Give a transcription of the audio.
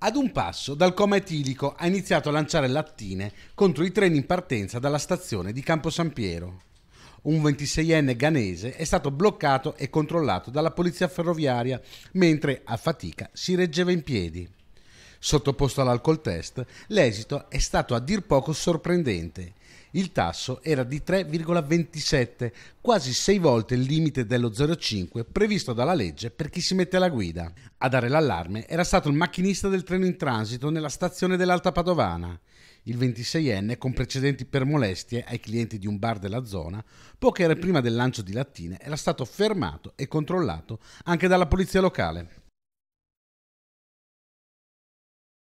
Ad un passo dal coma etilico ha iniziato a lanciare lattine contro i treni in partenza dalla stazione di Campo San Piero. Un 26enne ganese è stato bloccato e controllato dalla polizia ferroviaria mentre a fatica si reggeva in piedi sottoposto all'alcol test, l'esito è stato a dir poco sorprendente. Il tasso era di 3,27, quasi 6 volte il limite dello 0,5 previsto dalla legge per chi si mette alla guida. A dare l'allarme era stato il macchinista del treno in transito nella stazione dell'Alta Padovana. Il 26enne, con precedenti per molestie ai clienti di un bar della zona, poche ore prima del lancio di lattine era stato fermato e controllato anche dalla polizia locale.